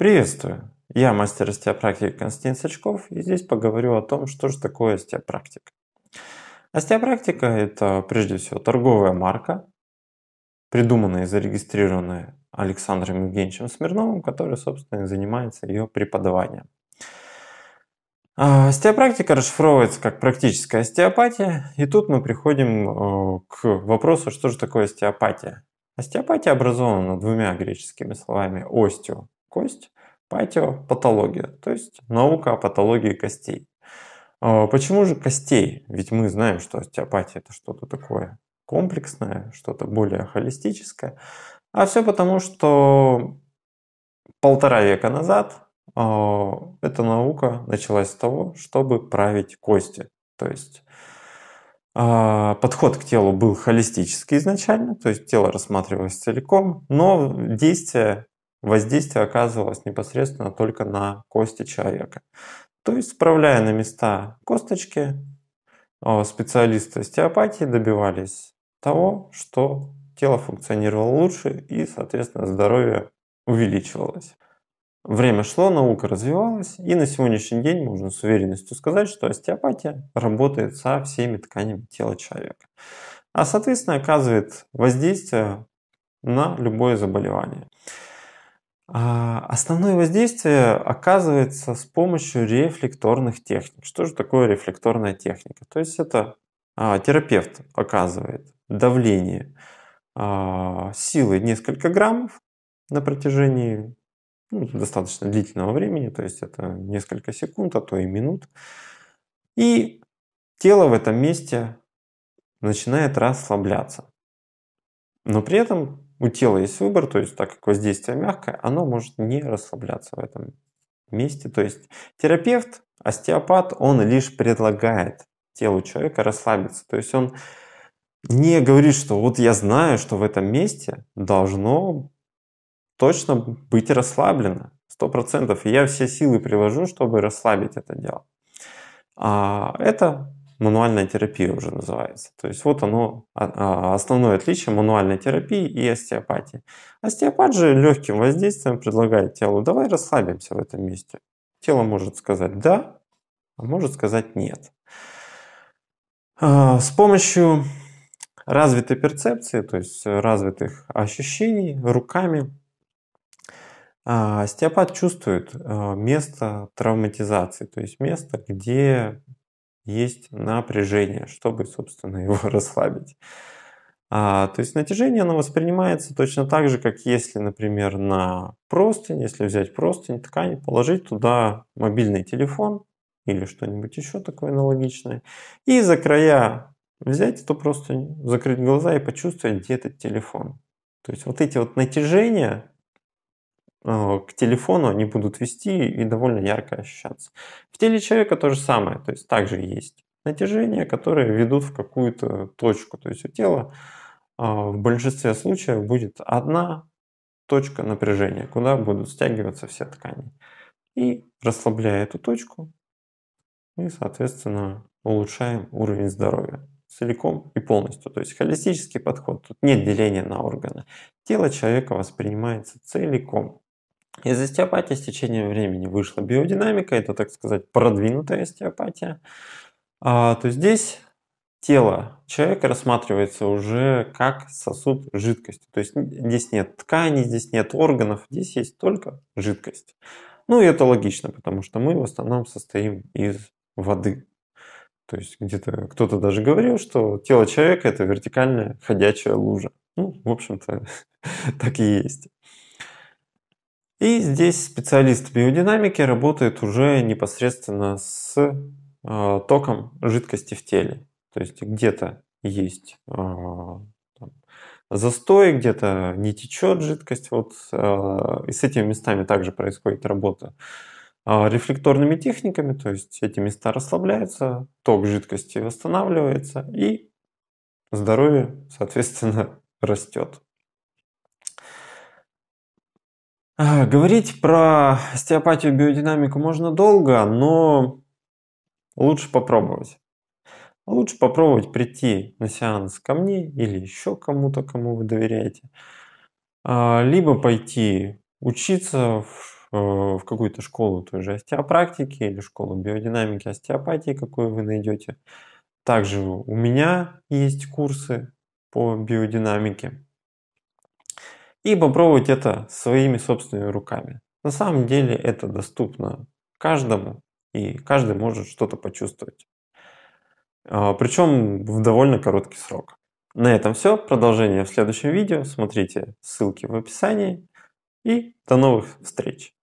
Приветствую! Я мастер остеопрактики Константин Сачков и здесь поговорю о том, что же такое остеопрактика. Остеопрактика – это прежде всего торговая марка, придуманная и зарегистрированная Александром Евгеньевичем Смирновым, который, собственно, и занимается ее преподаванием. А, остеопрактика расшифровывается как практическая остеопатия, и тут мы приходим э, к вопросу, что же такое остеопатия. Остеопатия образована двумя греческими словами «остео» кость, патио – патология, то есть наука о патологии костей. А, почему же костей? Ведь мы знаем, что остеопатия – это что-то такое комплексное, что-то более холистическое. А все потому, что полтора века назад а, эта наука началась с того, чтобы править кости. То есть а, подход к телу был холистический изначально, то есть тело рассматривалось целиком, но действия воздействие оказывалось непосредственно только на кости человека. То есть, справляя на места косточки, э, специалисты остеопатии добивались того, что тело функционировало лучше и, соответственно, здоровье увеличивалось. Время шло, наука развивалась, и на сегодняшний день можно с уверенностью сказать, что остеопатия работает со всеми тканями тела человека. А, соответственно, оказывает воздействие на любое заболевание. А, основное воздействие оказывается с помощью рефлекторных техник. Что же такое рефлекторная техника? То есть это а, терапевт оказывает давление а, силы несколько граммов на протяжении ну, достаточно длительного времени, то есть это несколько секунд, а то и минут. И тело в этом месте начинает расслабляться. Но при этом у тела есть выбор, то есть так как воздействие мягкое, оно может не расслабляться в этом месте. То есть терапевт, остеопат, он лишь предлагает телу человека расслабиться. То есть он не говорит, что вот я знаю, что в этом месте должно точно быть расслаблено, сто процентов. И я все силы приложу, чтобы расслабить это дело. А это мануальная терапия уже называется. То есть вот оно, а, а, основное отличие мануальной терапии и остеопатии. Остеопат же легким воздействием предлагает телу, давай расслабимся в этом месте. Тело может сказать «да», а может сказать «нет». А, с помощью развитой перцепции, то есть развитых ощущений руками, остеопат чувствует место травматизации, то есть место, где есть напряжение, чтобы, собственно, его расслабить. А, то есть натяжение, оно воспринимается точно так же, как если, например, на простынь, если взять простынь, ткань, положить туда мобильный телефон или что-нибудь еще такое аналогичное, и за края взять эту простынь, закрыть глаза и почувствовать, где этот телефон. То есть вот эти вот натяжения, Э, к телефону они будут вести и довольно ярко ощущаться. В теле человека то же самое, то есть также есть натяжения, которые ведут в какую-то точку. То есть у тела э, в большинстве случаев будет одна точка напряжения, куда будут стягиваться все ткани. И расслабляя эту точку, мы, соответственно, улучшаем уровень здоровья целиком и полностью. То есть холистический подход, тут нет деления на органы. Тело человека воспринимается целиком. Из остеопатии с течением времени вышла биодинамика, это, так сказать, продвинутая остеопатия. А, то здесь тело человека рассматривается уже как сосуд жидкости. То есть здесь нет тканей, здесь нет органов, здесь есть только жидкость. Ну и это логично, потому что мы в основном состоим из воды. То есть где-то кто-то даже говорил, что тело человека это вертикальная ходячая лужа. Ну, в общем-то, так и есть. И здесь специалист биодинамики работает уже непосредственно с а, током жидкости в теле. То есть где-то есть а, застой, где-то не течет жидкость. Вот, а, и с этими местами также происходит работа рефлекторными техниками, то есть эти места расслабляются, ток жидкости восстанавливается и здоровье, соответственно, растет. Говорить про остеопатию, биодинамику можно долго, но лучше попробовать. Лучше попробовать прийти на сеанс ко мне или еще кому-то, кому вы доверяете. А, либо пойти учиться в, э, в какую-то школу той же остеопрактики или школу биодинамики остеопатии, какую вы найдете. Также у меня есть курсы по биодинамике и попробовать это своими собственными руками. На самом деле это доступно каждому, и каждый может что-то почувствовать. А, Причем в довольно короткий срок. На этом все. Продолжение в следующем видео. Смотрите ссылки в описании. И до новых встреч!